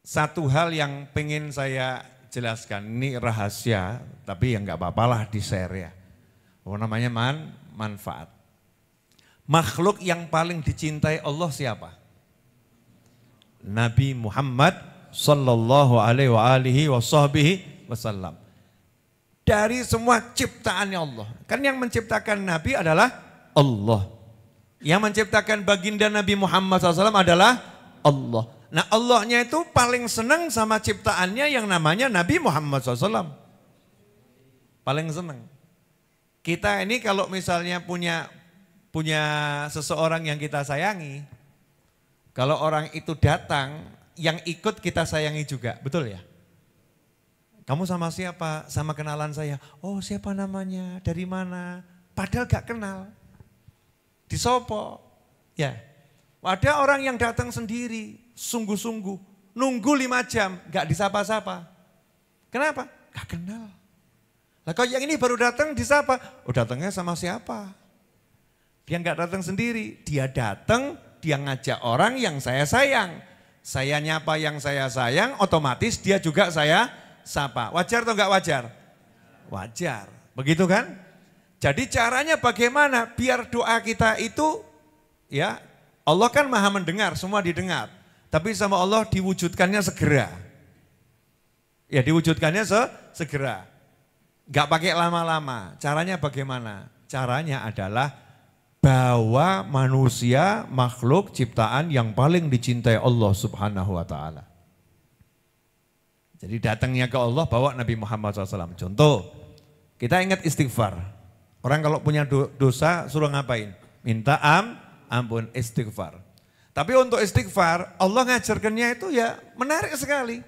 satu hal yang pengen saya jelaskan, ini rahasia, tapi ya nggak apa-apalah di share ya. Oh, namanya man, manfaat. Makhluk yang paling dicintai Allah siapa? Nabi Muhammad sallallahu alaihi wa alihi wasallam. Dari semua ciptaannya Allah. Kan yang menciptakan Nabi adalah Allah. Yang menciptakan baginda Nabi Muhammad SAW adalah Allah. Nah Allahnya itu paling senang sama ciptaannya yang namanya Nabi Muhammad SAW. Paling senang. Kita ini kalau misalnya punya punya seseorang yang kita sayangi, kalau orang itu datang, yang ikut kita sayangi juga, betul ya? Kamu sama siapa? Sama kenalan saya. Oh siapa namanya? Dari mana? Padahal gak kenal. Di Sopo. Ya. Ada orang yang datang sendiri, sungguh-sungguh. Nunggu lima jam, gak disapa-sapa. Kenapa? Gak kenal. Lah kalau yang ini baru datang disapa, oh datangnya sama siapa? Dia gak datang sendiri, dia datang, dia ngajak orang yang saya sayang. Saya nyapa yang saya sayang, otomatis dia juga saya sapa. Wajar atau gak wajar? Wajar, begitu kan? Jadi caranya bagaimana biar doa kita itu ya Allah kan maha mendengar, semua didengar. Tapi sama Allah diwujudkannya segera. Ya diwujudkannya se segera. Gak pakai lama-lama. Caranya bagaimana? Caranya adalah bahwa manusia makhluk ciptaan yang paling dicintai Allah subhanahu wa ta'ala. Jadi datangnya ke Allah bawa Nabi Muhammad SAW. Contoh, kita ingat istighfar. Orang kalau punya dosa suruh ngapain? Minta am, ampun istighfar. Tapi untuk istighfar, Allah ngajarkannya itu ya menarik sekali.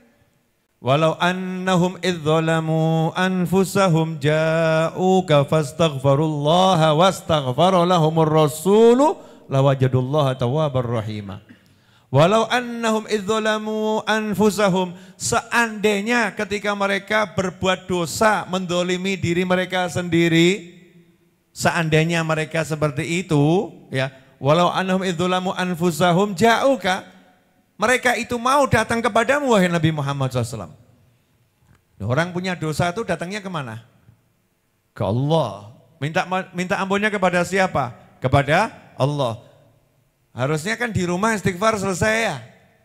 Walau annahum idzalamu anfusahum ja'uka fastaghfarullaha wastaghfara lahumur rasulu lawajadullaha tawwabar rahima. Walau annahum idzalamu anfusahum seandainya ketika mereka berbuat dosa mendolimi diri mereka sendiri seandainya mereka seperti itu ya Walau anhum idzulamu anfusahum ja'uka. Mereka itu mau datang kepadamu wahai Nabi Muhammad SAW. Orang punya dosa itu datangnya kemana? Ke Allah. Minta minta ampunnya kepada siapa? Kepada Allah. Harusnya kan di rumah istighfar selesai ya.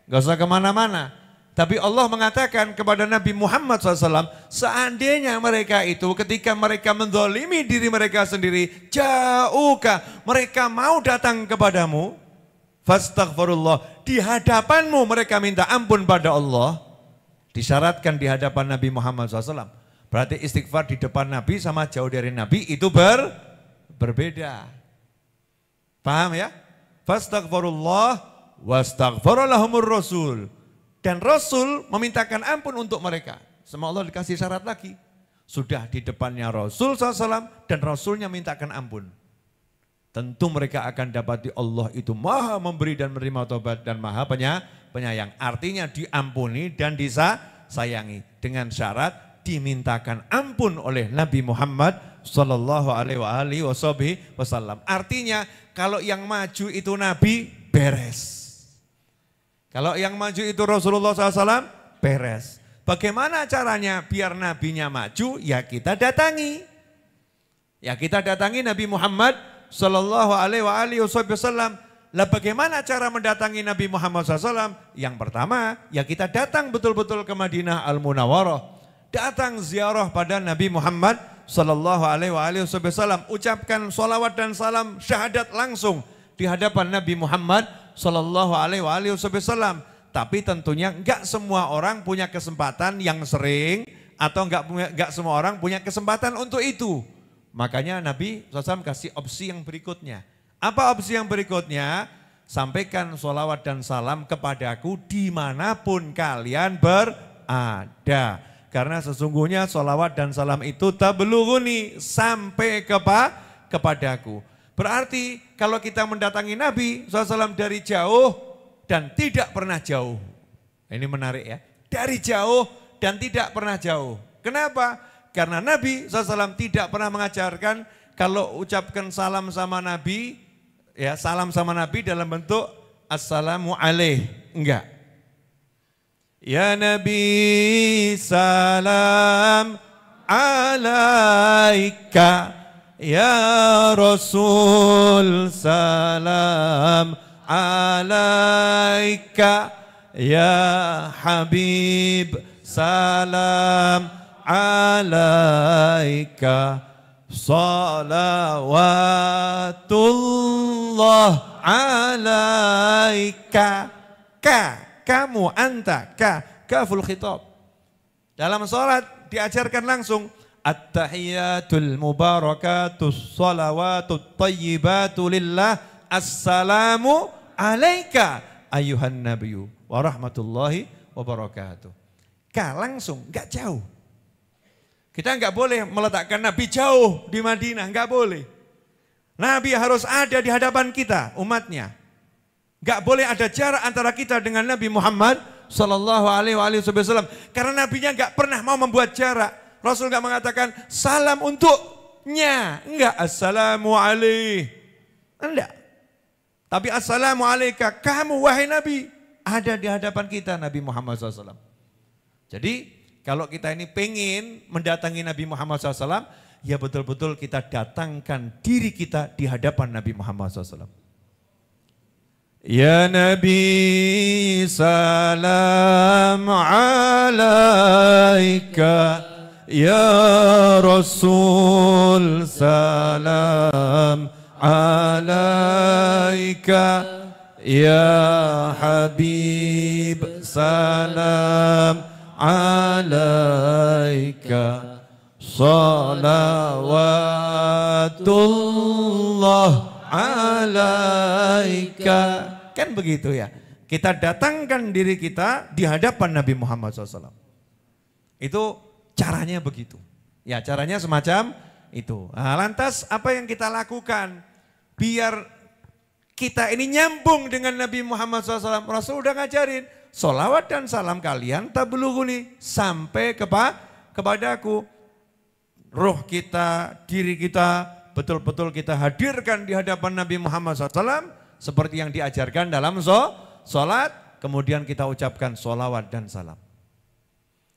Gak usah kemana-mana. Tapi Allah mengatakan kepada Nabi Muhammad SAW, seandainya mereka itu ketika mereka mendolimi diri mereka sendiri, jauhkah mereka mau datang kepadamu? Fastaghfirullah, di hadapanmu mereka minta ampun pada Allah. Disyaratkan di hadapan Nabi Muhammad SAW. Berarti istighfar di depan Nabi sama jauh dari Nabi itu ber, berbeda. Paham ya? Fastaghfirullah, wastaghfarallahumur rasul. Dan Rasul memintakan ampun untuk mereka. Semua Allah dikasih syarat lagi. Sudah di depannya Rasul SAW dan Rasulnya mintakan ampun. Tentu mereka akan dapati Allah itu maha memberi dan menerima tobat dan maha penyayang. Artinya diampuni dan bisa sayangi dengan syarat dimintakan ampun oleh Nabi Muhammad Shallallahu Alaihi Wasallam. Artinya kalau yang maju itu Nabi beres. Kalau yang maju itu Rasulullah SAW, beres. Bagaimana caranya biar nabinya maju? Ya kita datangi. Ya kita datangi Nabi Muhammad Sallallahu Alaihi Wasallam. Lah bagaimana cara mendatangi Nabi Muhammad SAW? Yang pertama, ya kita datang betul-betul ke Madinah Al Munawwaroh. Datang ziarah pada Nabi Muhammad Sallallahu Alaihi Wasallam. Ucapkan salawat dan salam syahadat langsung di hadapan Nabi Muhammad Shallallahu Alaihi Wasallam. Tapi tentunya nggak semua orang punya kesempatan yang sering atau nggak nggak semua orang punya kesempatan untuk itu. Makanya Nabi SAW kasih opsi yang berikutnya. Apa opsi yang berikutnya? Sampaikan sholawat dan salam kepadaku dimanapun kalian berada. Karena sesungguhnya sholawat dan salam itu tak tabeluguni sampai kepa kepadaku. Berarti kalau kita mendatangi Nabi SAW dari jauh dan tidak pernah jauh. Ini menarik ya. Dari jauh dan tidak pernah jauh. Kenapa? Karena Nabi SAW tidak pernah mengajarkan kalau ucapkan salam sama Nabi, ya salam sama Nabi dalam bentuk assalamu alaih. Enggak. Ya Nabi salam alaika Ya Rasul salam alaika Ya Habib salam alaika Salawatullah alaika Ka, kamu, anta, ka, kaful khitab Dalam sholat diajarkan langsung At-tahiyyatul mubarakatus salawatut tayyibatu lillah. Assalamu alaika ayuhan nabiyyu wa rahmatullahi wa barakatuh. Ka langsung, nggak jauh. Kita nggak boleh meletakkan Nabi jauh di Madinah, nggak boleh. Nabi harus ada di hadapan kita, umatnya. Nggak boleh ada jarak antara kita dengan Nabi Muhammad Sallallahu Alaihi Wasallam. Karena Nabinya nggak pernah mau membuat jarak. Rasul nggak mengatakan salam untuknya. Enggak, assalamu alaikum. Enggak. Tapi assalamu alaikum kamu wahai Nabi ada di hadapan kita Nabi Muhammad SAW. Jadi kalau kita ini pengen mendatangi Nabi Muhammad SAW, ya betul-betul kita datangkan diri kita di hadapan Nabi Muhammad SAW. Ya Nabi salam alaika Ya Rasul salam alaika Ya Habib salam alaika Salawatullah alaika Kan begitu ya Kita datangkan diri kita di hadapan Nabi Muhammad SAW Itu Caranya begitu. Ya caranya semacam itu. Nah, lantas apa yang kita lakukan? Biar kita ini nyambung dengan Nabi Muhammad SAW. Rasul udah ngajarin. Solawat dan salam kalian tablughuni sampai kepa kepadaku. Roh kita, diri kita, betul-betul kita hadirkan di hadapan Nabi Muhammad SAW. Seperti yang diajarkan dalam so, sholat. Kemudian kita ucapkan solawat dan salam.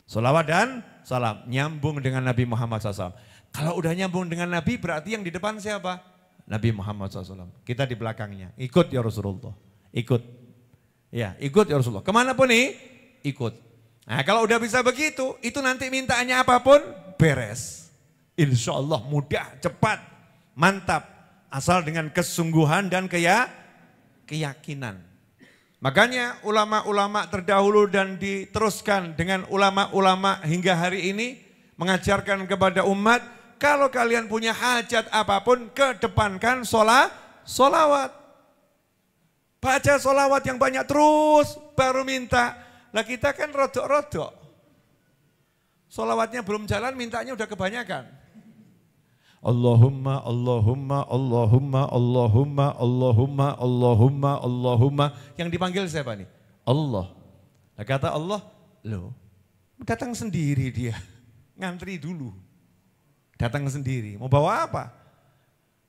Solawat dan Salam Nyambung dengan Nabi Muhammad SAW. Kalau udah nyambung dengan Nabi berarti yang di depan siapa? Nabi Muhammad SAW. Kita di belakangnya. Ikut ya Rasulullah. Ikut. Ya ikut ya Rasulullah. Kemana pun nih ikut. Nah kalau udah bisa begitu itu nanti mintaannya apapun beres. Insya Allah mudah, cepat, mantap. Asal dengan kesungguhan dan keya, keyakinan. Makanya ulama-ulama terdahulu dan diteruskan dengan ulama-ulama hingga hari ini mengajarkan kepada umat, kalau kalian punya hajat apapun, kedepankan sholat, sholawat. Baca sholawat yang banyak terus, baru minta. Lah kita kan rodok-rodok. Sholawatnya belum jalan, mintanya udah kebanyakan. Allahumma Allahumma Allahumma Allahumma Allahumma Allahumma Allahumma yang dipanggil siapa nih? Allah. Nah, kata Allah, lo datang sendiri dia, ngantri dulu. Datang sendiri, mau bawa apa?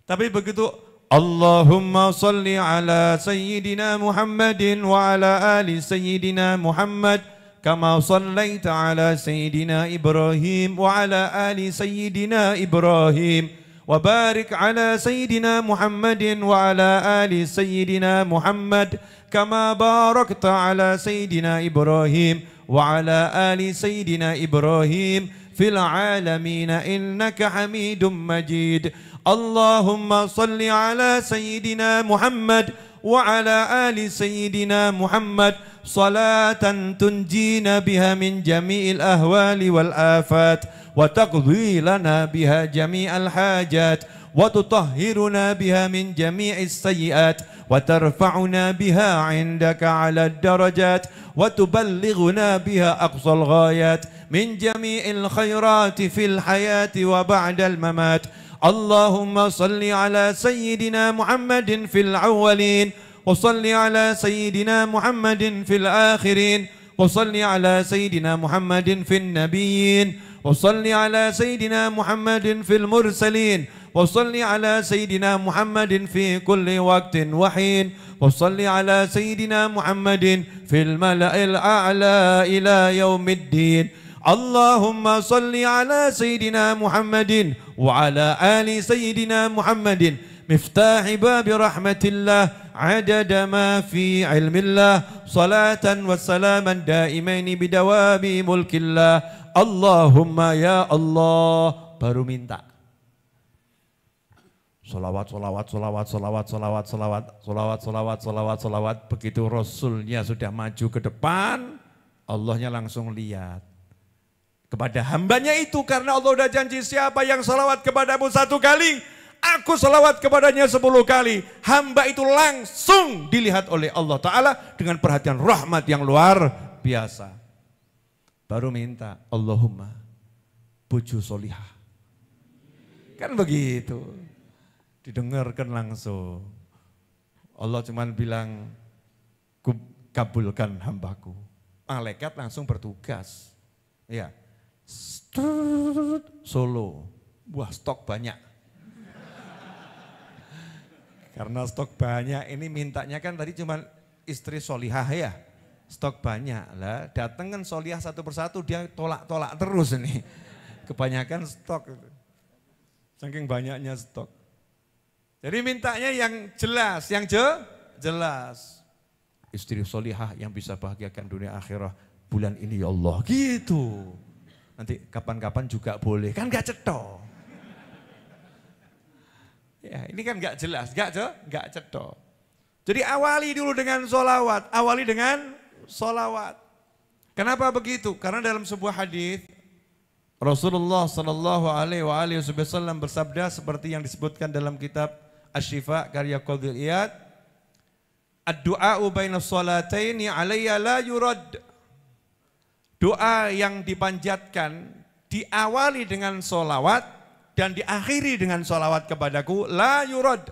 Tapi begitu Allahumma salli ala sayyidina Muhammadin wa ala ali sayyidina Muhammad كما صليت على سيدنا إبراهيم وعلى آل سيدنا إبراهيم وبارك على سيدنا محمد وعلى آل سيدنا محمد كما باركت على سيدنا إبراهيم وعلى آل سيدنا إبراهيم في العالمين إنك حميد مجيد اللهم صل على سيدنا محمد وعلى آل سيدنا محمد صلاة تنجينا بها من جميع الأهوال والآفات وتقضي لنا بها جميع الحاجات وتطهرنا بها من جميع السيئات وترفعنا بها عندك على الدرجات وتبلغنا بها أقصى الغايات من جميع الخيرات في الحياة وبعد الممات اللهم صل على سيدنا محمد في الأولين وصل على سيدنا محمد في الآخرين وصل على سيدنا محمد في النبيين وصل على سيدنا محمد في المرسلين وصل على سيدنا محمد في كل وقت وحين وصل على سيدنا محمد في الملأ الأعلى إلى يوم الدين اللهم صل على سيدنا محمد وعلى آل سيدنا محمد مفتاح باب رحمة الله عدد ما في علم الله صلاة وسلاما دائمين بدوام ملك الله اللهم يا الله baru minta Salawat, salawat, salawat, salawat, salawat, salawat, salawat, salawat, salawat, salawat. Begitu Rasulnya sudah maju ke depan, Allahnya langsung lihat kepada hambanya itu karena Allah sudah janji siapa yang salawat kepadamu satu kali aku salawat kepadanya sepuluh kali hamba itu langsung dilihat oleh Allah Ta'ala dengan perhatian rahmat yang luar biasa baru minta Allahumma buju solihah kan begitu didengarkan langsung Allah cuman bilang kabulkan hambaku malaikat langsung bertugas ya Solo. Wah stok banyak. Karena stok banyak ini mintanya kan tadi cuma istri solihah ya. Stok banyak lah. Dateng kan solihah satu persatu dia tolak-tolak terus ini. Kebanyakan stok. Saking banyaknya stok. Jadi mintanya yang jelas, yang je, jelas. Istri solihah yang bisa bahagiakan dunia akhirah bulan ini ya Allah. Gitu nanti kapan-kapan juga boleh. Kan gak cetok. Ya, ini kan gak jelas, gak, ce, gak cetok. Jadi awali dulu dengan solawat, awali dengan solawat. Kenapa begitu? Karena dalam sebuah hadis Rasulullah Shallallahu Alaihi Wasallam bersabda seperti yang disebutkan dalam kitab Ashifa karya Qadil Iyad, ad salataini alayya la yurad." doa yang dipanjatkan diawali dengan solawat dan diakhiri dengan solawat kepadaku la yurad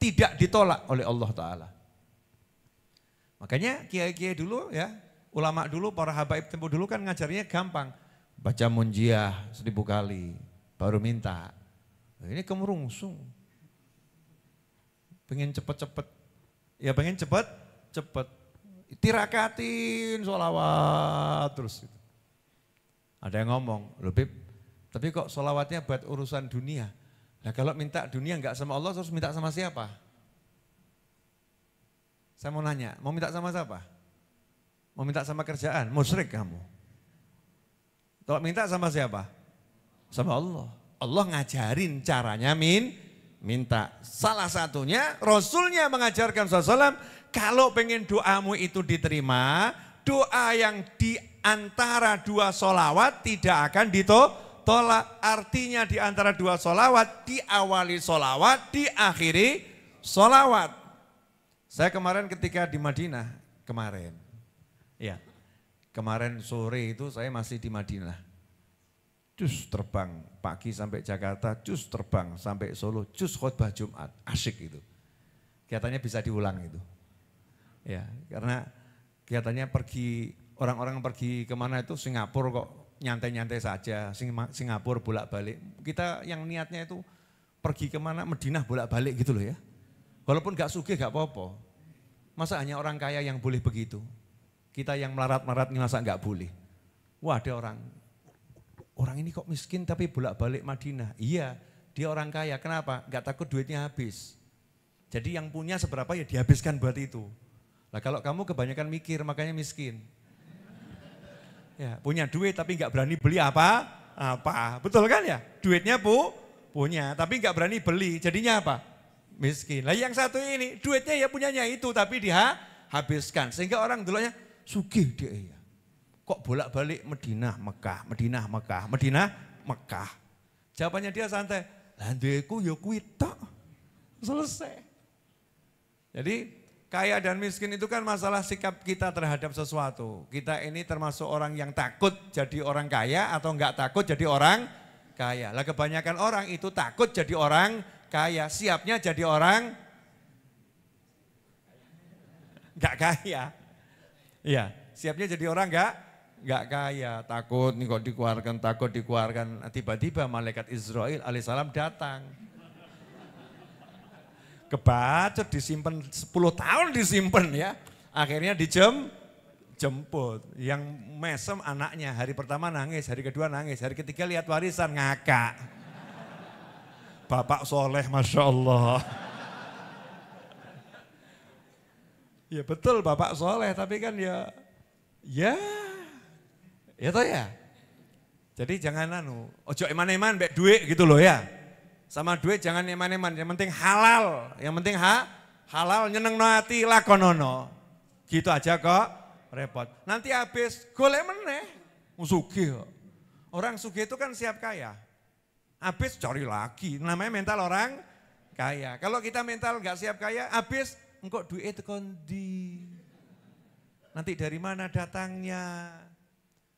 tidak ditolak oleh Allah Ta'ala. Makanya kiai-kiai dulu ya, ulama dulu, para habaib tempo dulu kan ngajarnya gampang. Baca munjiah seribu kali, baru minta. Ini kemurungsung Pengen cepet-cepet. Ya pengen cepet, cepet Tirakatin sholawat terus. Gitu. Ada yang ngomong, loh Bib, tapi kok sholawatnya buat urusan dunia? Nah kalau minta dunia enggak sama Allah terus minta sama siapa? Saya mau nanya, mau minta sama siapa? Mau minta sama kerjaan? Musyrik kamu. Kalau minta sama siapa? Sama Allah. Allah ngajarin caranya min minta. Salah satunya Rasulnya mengajarkan SAW kalau pengen doamu itu diterima, doa yang di antara dua solawat tidak akan ditolak. Artinya di antara dua solawat, diawali solawat, diakhiri solawat. Saya kemarin ketika di Madinah, kemarin, ya kemarin sore itu saya masih di Madinah. Cus terbang pagi sampai Jakarta, cus terbang sampai Solo, cus khutbah Jumat, asik itu. Kelihatannya bisa diulang itu. Ya, karena kelihatannya pergi orang-orang pergi kemana itu Singapura kok nyantai-nyantai saja, Singapura bolak-balik. Kita yang niatnya itu pergi kemana Madinah bolak-balik gitu loh ya. Walaupun gak suge gak apa-apa. Masa hanya orang kaya yang boleh begitu? Kita yang melarat-melarat masa gak boleh? Wah ada orang, orang ini kok miskin tapi bolak-balik Madinah. Iya, dia orang kaya. Kenapa? Gak takut duitnya habis. Jadi yang punya seberapa ya dihabiskan buat itu. Nah kalau kamu kebanyakan mikir makanya miskin. Ya, punya duit tapi nggak berani beli apa? Apa? Betul kan ya? Duitnya bu punya tapi nggak berani beli. Jadinya apa? Miskin. Lah yang satu ini duitnya ya punyanya itu tapi dia habiskan sehingga orang dulunya sugih dia ya. Kok bolak-balik Madinah, Mekah, Madinah, Mekah, Madinah, Mekah. Jawabannya dia santai. Lah duitku ya kuwi Selesai. Jadi Kaya dan miskin itu kan masalah sikap kita terhadap sesuatu. Kita ini termasuk orang yang takut jadi orang kaya atau enggak takut jadi orang kaya. Lah kebanyakan orang itu takut jadi orang kaya, siapnya jadi orang enggak kaya. Iya, siapnya jadi orang enggak enggak kaya, takut nih kok dikeluarkan, takut dikeluarkan. Tiba-tiba malaikat Israel alaihissalam datang kebacut disimpan 10 tahun disimpan ya. Akhirnya dijem jemput. Yang mesem anaknya hari pertama nangis, hari kedua nangis, hari ketiga lihat warisan ngakak. Bapak soleh Masya Allah. Ya betul Bapak soleh tapi kan ya ya ya toh ya. Jadi jangan anu ojo eman-eman bek duit gitu loh ya. Sama duit jangan eman-eman, yang penting halal. Yang penting ha, halal nyeneng no hati konono Gitu aja kok, repot. Nanti habis, golek meneh. Sugi Orang sugi itu kan siap kaya. Habis cari lagi, namanya mental orang kaya. Kalau kita mental gak siap kaya, habis engkau duit kondi. Nanti dari mana datangnya?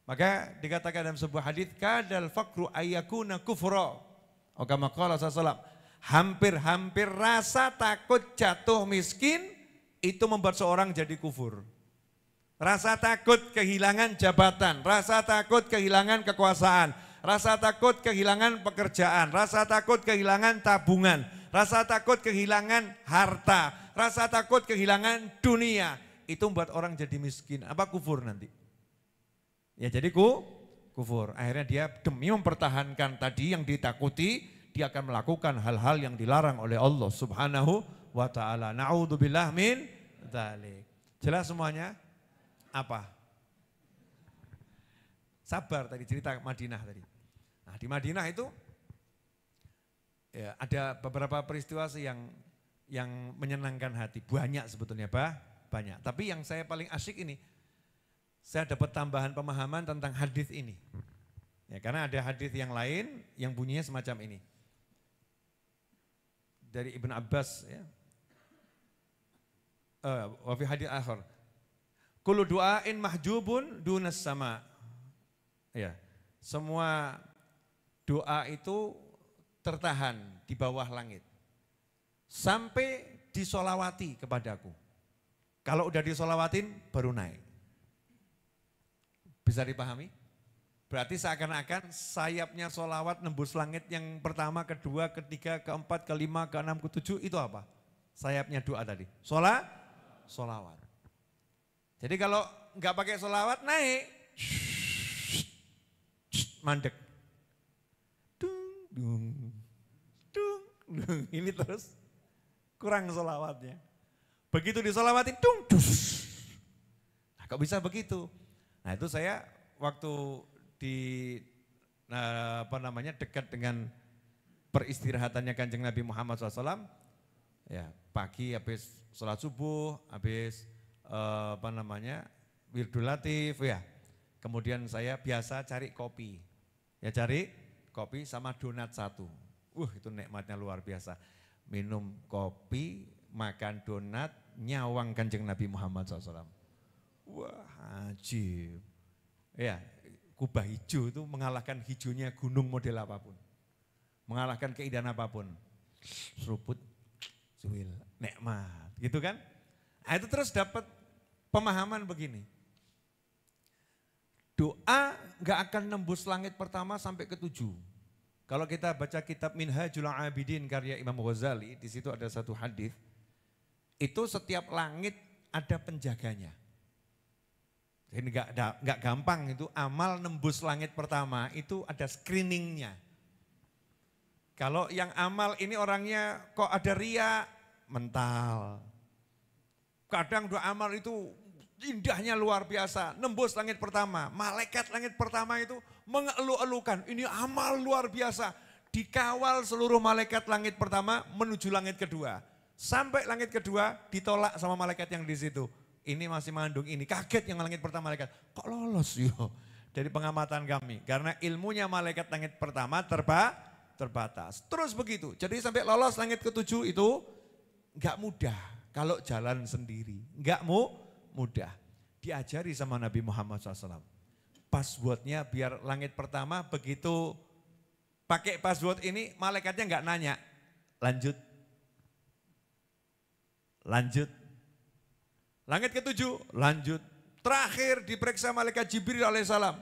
Maka dikatakan dalam sebuah hadis kadal fakru ayakuna kufro. Oke saya SAW. Hampir-hampir rasa takut jatuh miskin itu membuat seorang jadi kufur. Rasa takut kehilangan jabatan, rasa takut kehilangan kekuasaan, rasa takut kehilangan pekerjaan, rasa takut kehilangan tabungan, rasa takut kehilangan harta, rasa takut kehilangan dunia. Itu membuat orang jadi miskin. Apa kufur nanti? Ya jadi ku, kufur. Akhirnya dia demi mempertahankan tadi yang ditakuti, dia akan melakukan hal-hal yang dilarang oleh Allah Subhanahu wa taala. Nauzubillah min Jelas semuanya? Apa? Sabar tadi cerita Madinah tadi. Nah, di Madinah itu ya, ada beberapa peristiwa sih yang yang menyenangkan hati. Banyak sebetulnya, pak banyak. Tapi yang saya paling asyik ini saya dapat tambahan pemahaman tentang hadis ini. Ya, karena ada hadis yang lain yang bunyinya semacam ini. Dari Ibn Abbas ya. Eh, wa fi hadis akhir. Kullu du'ain mahjubun dunas sama. Ya. Semua doa itu tertahan di bawah langit. Sampai disolawati kepadaku. Kalau udah disolawatin baru naik. Bisa dipahami? Berarti seakan-akan sayapnya solawat nembus langit yang pertama, kedua, ketiga, keempat, kelima, keenam, ketujuh itu apa? Sayapnya doa tadi. solah solawat. Jadi kalau nggak pakai solawat naik, mandek. Dung, dung, dung, dung. Ini terus kurang solawatnya. Begitu disolawatin, dung, dus. Nah, kok bisa begitu? Nah itu saya waktu di nah, apa namanya dekat dengan peristirahatannya kanjeng Nabi Muhammad SAW, ya pagi habis sholat subuh, habis eh, apa namanya wirdul latif ya. Kemudian saya biasa cari kopi, ya cari kopi sama donat satu. uh, itu nikmatnya luar biasa. Minum kopi, makan donat, nyawang kanjeng Nabi Muhammad SAW. Wah, ajib. Ya, kubah hijau itu mengalahkan hijaunya gunung model apapun. Mengalahkan keindahan apapun. Seruput, cuil, nekmat Gitu kan? Nah, itu terus dapat pemahaman begini. Doa nggak akan nembus langit pertama sampai ketujuh Kalau kita baca kitab Minhajul Abidin karya Imam Ghazali, di situ ada satu hadis. Itu setiap langit ada penjaganya. Jadi nggak nggak gampang itu amal nembus langit pertama itu ada screeningnya. Kalau yang amal ini orangnya kok ada ria mental. Kadang doa amal itu indahnya luar biasa, nembus langit pertama. Malaikat langit pertama itu mengeluh-elukan, ini amal luar biasa. Dikawal seluruh malaikat langit pertama menuju langit kedua. Sampai langit kedua ditolak sama malaikat yang di situ ini masih mengandung ini. Kaget yang langit pertama malaikat, kok lolos yo dari pengamatan kami. Karena ilmunya malaikat langit pertama terba, terbatas. Terus begitu, jadi sampai lolos langit ketujuh itu nggak mudah kalau jalan sendiri. Nggak mu, mudah. Diajari sama Nabi Muhammad SAW. Passwordnya biar langit pertama begitu pakai password ini malaikatnya nggak nanya. Lanjut. Lanjut Langit ketujuh, lanjut. Terakhir diperiksa malaikat Jibril oleh salam.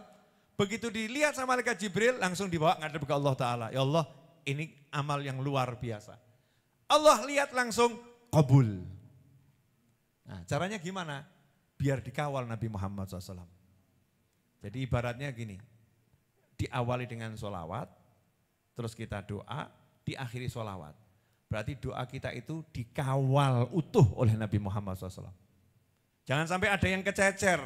Begitu dilihat sama malaikat Jibril, langsung dibawa ngadep ke Allah Ta'ala. Ya Allah, ini amal yang luar biasa. Allah lihat langsung, kabul. Nah, caranya gimana? Biar dikawal Nabi Muhammad SAW. Jadi ibaratnya gini, diawali dengan sholawat, terus kita doa, diakhiri sholawat. Berarti doa kita itu dikawal utuh oleh Nabi Muhammad SAW. Jangan sampai ada yang kececer.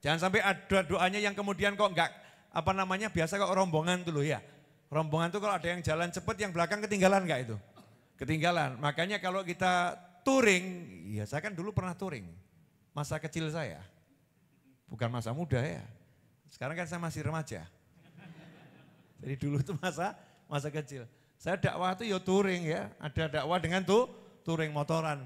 Jangan sampai ada doanya yang kemudian kok enggak apa namanya biasa kok rombongan dulu ya. Rombongan tuh kalau ada yang jalan cepat yang belakang ketinggalan enggak itu? Ketinggalan. Makanya kalau kita touring, ya saya kan dulu pernah touring. Masa kecil saya. Bukan masa muda ya. Sekarang kan saya masih remaja. Jadi dulu itu masa masa kecil. Saya dakwah itu ya touring ya. Ada dakwah dengan tuh touring motoran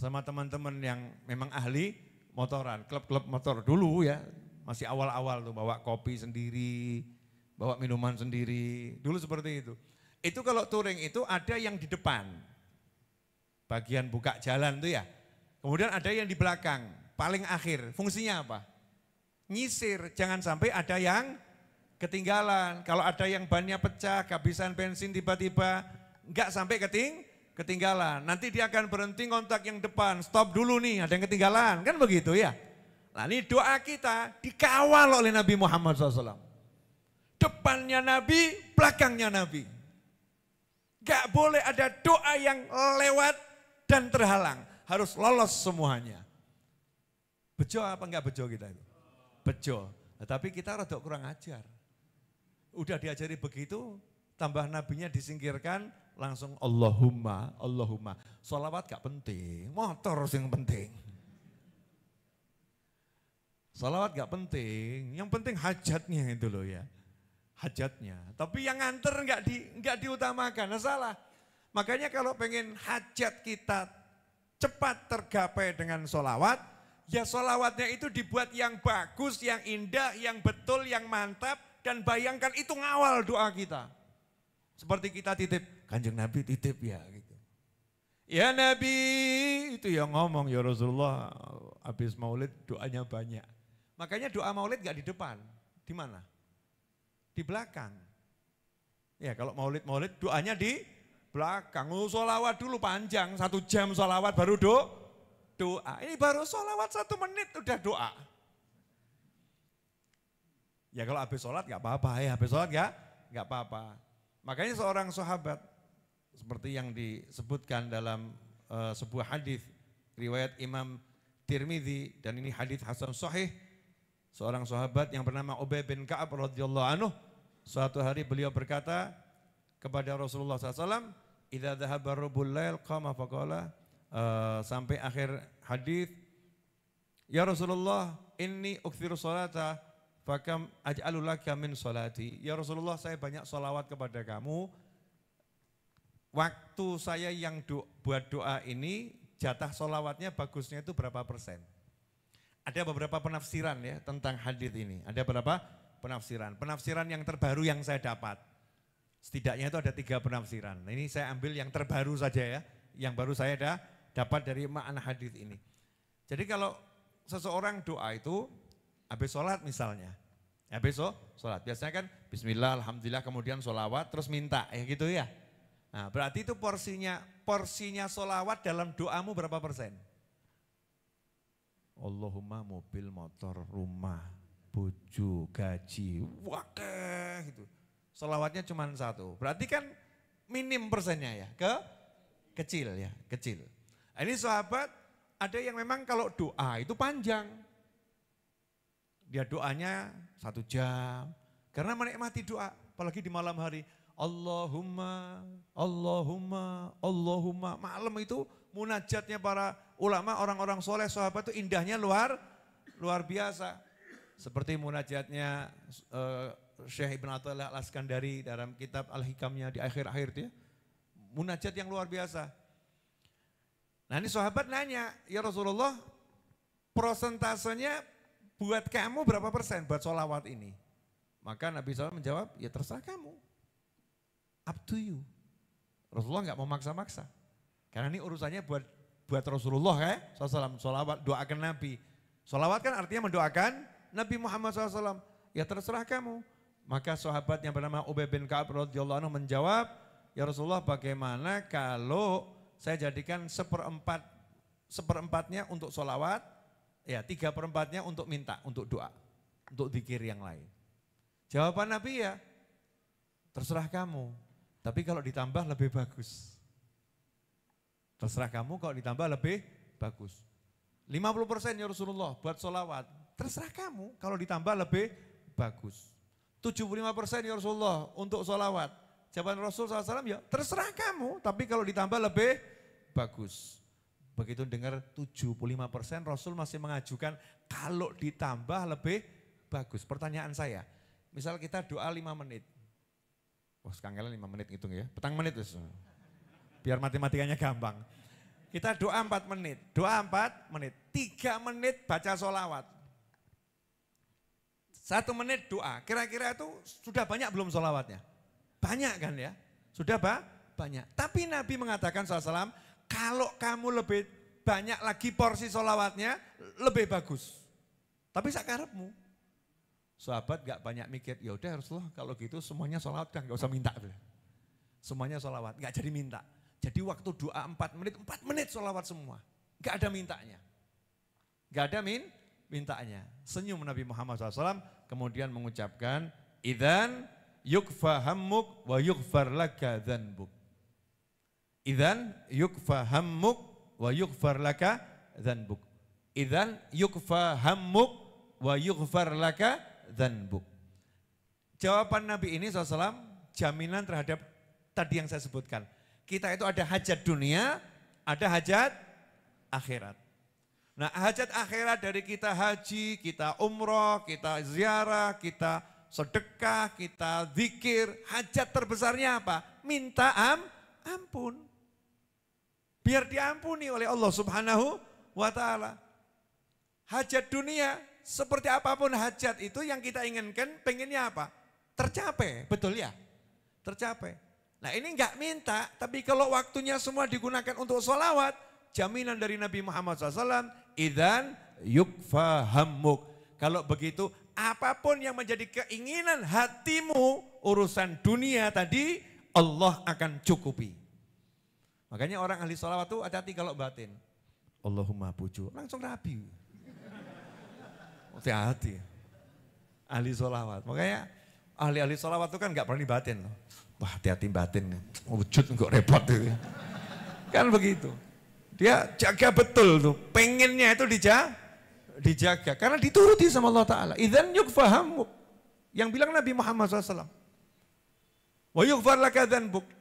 sama teman-teman yang memang ahli motoran, klub-klub motor dulu ya, masih awal-awal tuh bawa kopi sendiri, bawa minuman sendiri, dulu seperti itu. Itu kalau touring itu ada yang di depan, bagian buka jalan tuh ya, kemudian ada yang di belakang, paling akhir, fungsinya apa? Nyisir, jangan sampai ada yang ketinggalan, kalau ada yang bannya pecah, kehabisan bensin tiba-tiba, enggak sampai keting, ketinggalan. Nanti dia akan berhenti kontak yang depan, stop dulu nih, ada yang ketinggalan. Kan begitu ya. Nah ini doa kita dikawal oleh Nabi Muhammad SAW. Depannya Nabi, belakangnya Nabi. Gak boleh ada doa yang lewat dan terhalang. Harus lolos semuanya. Bejo apa enggak bejo kita itu? Bejo. Nah, tapi kita rada kurang ajar. Udah diajari begitu, tambah nabinya disingkirkan, langsung Allahumma, Allahumma. Salawat gak penting, motor yang penting. Salawat gak penting, yang penting hajatnya itu loh ya. Hajatnya, tapi yang nganter gak di gak diutamakan, nah, salah. Makanya kalau pengen hajat kita cepat tergapai dengan solawat, ya solawatnya itu dibuat yang bagus, yang indah, yang betul, yang mantap, dan bayangkan itu ngawal doa kita. Seperti kita titip Kanjeng Nabi titip ya gitu. Ya Nabi, itu yang ngomong ya Rasulullah habis maulid doanya banyak. Makanya doa maulid gak di depan, di mana? Di belakang. Ya kalau maulid-maulid doanya di belakang. Oh, dulu panjang, satu jam solawat baru do, doa. Ini baru solawat satu menit udah doa. Ya kalau habis sholat gak apa-apa ya, habis sholat gak, gak apa-apa. Makanya seorang sahabat seperti yang disebutkan dalam uh, sebuah hadis riwayat Imam Tirmidzi dan ini hadis hasan sahih seorang sahabat yang bernama Ubay bin Ka'ab radhiyallahu anhu suatu hari beliau berkata kepada Rasulullah SAW idza dhahaba rubul lail qama faqala uh, sampai akhir hadis ya Rasulullah inni ukthiru salata fakam aj'alu laka min salati ya Rasulullah saya banyak salawat kepada kamu Waktu saya yang do, buat doa ini, jatah solawatnya bagusnya itu berapa persen? Ada beberapa penafsiran ya tentang hadis ini. Ada berapa penafsiran? Penafsiran yang terbaru yang saya dapat. Setidaknya itu ada tiga penafsiran. Nah, ini saya ambil yang terbaru saja ya. Yang baru saya ada dapat dari makna hadis ini. Jadi kalau seseorang doa itu habis sholat misalnya. Habis sholat. Biasanya kan bismillah, alhamdulillah, kemudian sholawat, terus minta. Ya gitu ya. Nah, berarti itu porsinya porsinya solawat dalam doamu berapa persen? Allahumma mobil, motor, rumah, buju, gaji, wakeh gitu. Solawatnya cuma satu. Berarti kan minim persennya ya, ke kecil ya, kecil. Nah, ini sahabat ada yang memang kalau doa itu panjang. Dia doanya satu jam, karena menikmati doa, apalagi di malam hari. Allahumma, Allahumma, Allahumma. Malam itu munajatnya para ulama, orang-orang soleh, sahabat itu indahnya luar luar biasa. Seperti munajatnya uh, Syekh Ibn Atallah Al-Askandari dalam kitab Al-Hikamnya di akhir-akhir dia. Ya. Munajat yang luar biasa. Nah ini sahabat nanya, ya Rasulullah prosentasenya buat kamu berapa persen buat sholawat ini? Maka Nabi SAW menjawab, ya terserah kamu. Up to you. Rasulullah nggak mau maksa-maksa. Karena ini urusannya buat buat Rasulullah ya. SAW, sholawat, doakan Nabi. Sholawat kan artinya mendoakan Nabi Muhammad SAW. Ya terserah kamu. Maka sahabat yang bernama Ubay bin Ka'ab menjawab, Ya Rasulullah bagaimana kalau saya jadikan seperempat seperempatnya untuk sholawat, ya tiga perempatnya untuk minta, untuk doa, untuk dikir yang lain. Jawaban Nabi ya, terserah kamu. Tapi kalau ditambah lebih bagus. Terserah kamu kalau ditambah lebih bagus. 50% ya Rasulullah buat sholawat. Terserah kamu kalau ditambah lebih bagus. 75% ya Rasulullah untuk sholawat. Jawaban Rasul SAW ya terserah kamu. Tapi kalau ditambah lebih bagus. Begitu dengar 75% Rasul masih mengajukan kalau ditambah lebih bagus. Pertanyaan saya, misal kita doa 5 menit Wah, sekangkala lima menit ngitung ya. Petang menit terus. Biar matematikanya gampang. Kita doa empat menit, doa empat menit, tiga menit baca solawat. Satu menit doa, kira-kira itu sudah banyak belum solawatnya? Banyak kan ya? Sudah ba? banyak. Tapi Nabi mengatakan SAW, kalau kamu lebih banyak lagi porsi solawatnya, lebih bagus. Tapi sakarepmu, Sahabat gak banyak mikir, ya udah Rasulullah kalau gitu semuanya sholawat kan gak usah minta. Semuanya sholawat, gak jadi minta. Jadi waktu doa 4 menit, 4 menit sholawat semua. Gak ada mintanya. Gak ada min, mintanya. Senyum Nabi Muhammad SAW kemudian mengucapkan, Idan hammuk wa yukfar laka dhanbuk. Idan hammuk wa yukfar laka dhanbuk. Idan hammuk wa yukfar laka dhanbuk. Jawaban Nabi ini SAW jaminan terhadap tadi yang saya sebutkan. Kita itu ada hajat dunia, ada hajat akhirat. Nah hajat akhirat dari kita haji, kita umroh, kita ziarah, kita sedekah, kita zikir. Hajat terbesarnya apa? Minta am, ampun. Biar diampuni oleh Allah subhanahu wa ta'ala. Hajat dunia seperti apapun hajat itu yang kita inginkan, pengennya apa? Tercapai, betul ya? Tercapai. Nah ini nggak minta, tapi kalau waktunya semua digunakan untuk sholawat, jaminan dari Nabi Muhammad SAW, idan yukfahamuk. Kalau begitu, apapun yang menjadi keinginan hatimu, urusan dunia tadi, Allah akan cukupi. Makanya orang ahli sholawat itu hati-hati kalau batin. Allahumma puju, langsung rapi. Hati-hati. Ahli solawat. Makanya ahli-ahli solawat itu kan nggak berani batin. Wah hati-hati batin. Wujud nggak repot. Gitu. kan begitu. Dia jaga betul tuh. Pengennya itu dijaga. dijaga. Karena dituruti sama Allah Ta'ala. yuk yukfahamu. Yang bilang Nabi Muhammad SAW.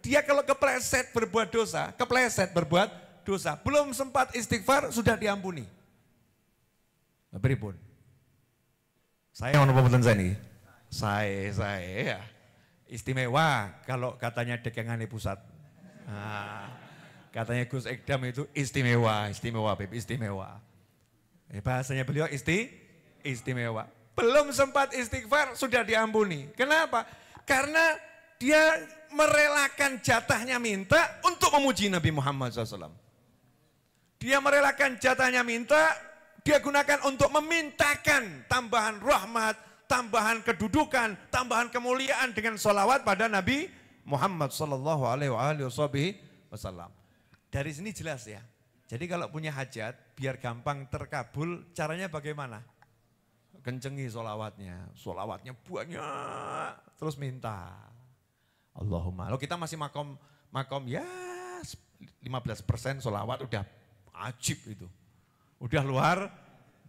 Dia kalau kepleset berbuat dosa, kepleset berbuat dosa, belum sempat istighfar sudah diampuni. Beribun. Saya mau pembetulan saya nih. Saya, saya ya. Istimewa kalau katanya di pusat. Nah, katanya Gus Ekdam itu istimewa, istimewa, bib, istimewa. Eh, bahasanya beliau isti, istimewa. Belum sempat istighfar sudah diampuni. Kenapa? Karena dia merelakan jatahnya minta untuk memuji Nabi Muhammad SAW. Dia merelakan jatahnya minta dia gunakan untuk memintakan tambahan rahmat, tambahan kedudukan, tambahan kemuliaan dengan sholawat pada Nabi Muhammad Sallallahu Alaihi Wasallam. Dari sini jelas ya. Jadi kalau punya hajat, biar gampang terkabul, caranya bagaimana? Kencengi sholawatnya, sholawatnya banyak, terus minta. Allahumma. Kalau kita masih makom makom ya 15% persen sholawat udah ajib itu. Udah luar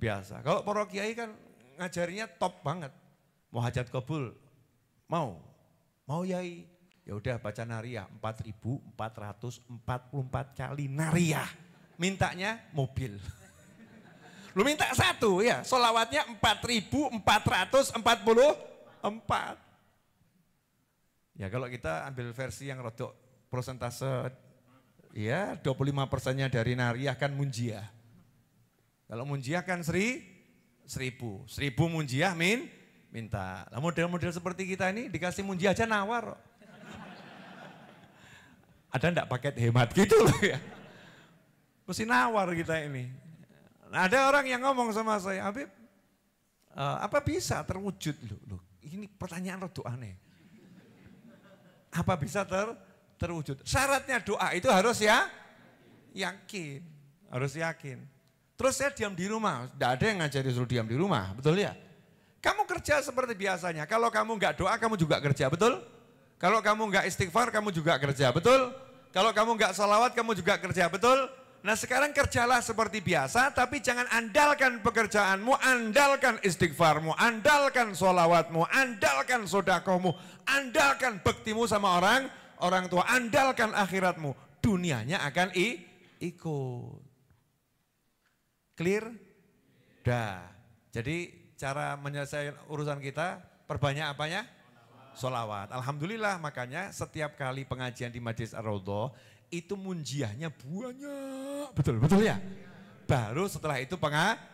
biasa. Kalau para kiai kan ngajarinya top banget. Mau hajat kabul, mau. Mau yai. Ya udah baca nariah 4444 kali naria Mintanya mobil. Lu minta satu ya, solawatnya 4444. Ya kalau kita ambil versi yang rodok prosentase ya 25 persennya dari nariah kan munjiah. Kalau munjiah kan seri, seribu. Seribu munjiah min, minta. Nah model-model seperti kita ini dikasih munjiah aja nawar. Ada ndak paket hemat gitu loh ya. Mesti nawar kita ini. Nah, ada orang yang ngomong sama saya, Habib, eh, apa bisa terwujud? Loh, loh, ini pertanyaan doa aneh. Apa bisa ter, terwujud? Syaratnya doa itu harus ya yakin. Harus yakin. Terus saya diam di rumah, tidak ada yang ngajari suruh diam di rumah, betul ya? Kamu kerja seperti biasanya, kalau kamu nggak doa kamu juga kerja, betul? Kalau kamu nggak istighfar kamu juga kerja, betul? Kalau kamu nggak salawat kamu juga kerja, betul? Nah sekarang kerjalah seperti biasa, tapi jangan andalkan pekerjaanmu, andalkan istighfarmu, andalkan sholawatmu, andalkan sodakomu, andalkan bektimu sama orang orang tua, andalkan akhiratmu. Dunianya akan ikut. Clear? Dah. Jadi cara menyelesaikan urusan kita perbanyak apanya? Solawat. Alhamdulillah makanya setiap kali pengajian di Majelis ar itu munjiahnya banyak. Betul, betul ya? Baru setelah itu pengajian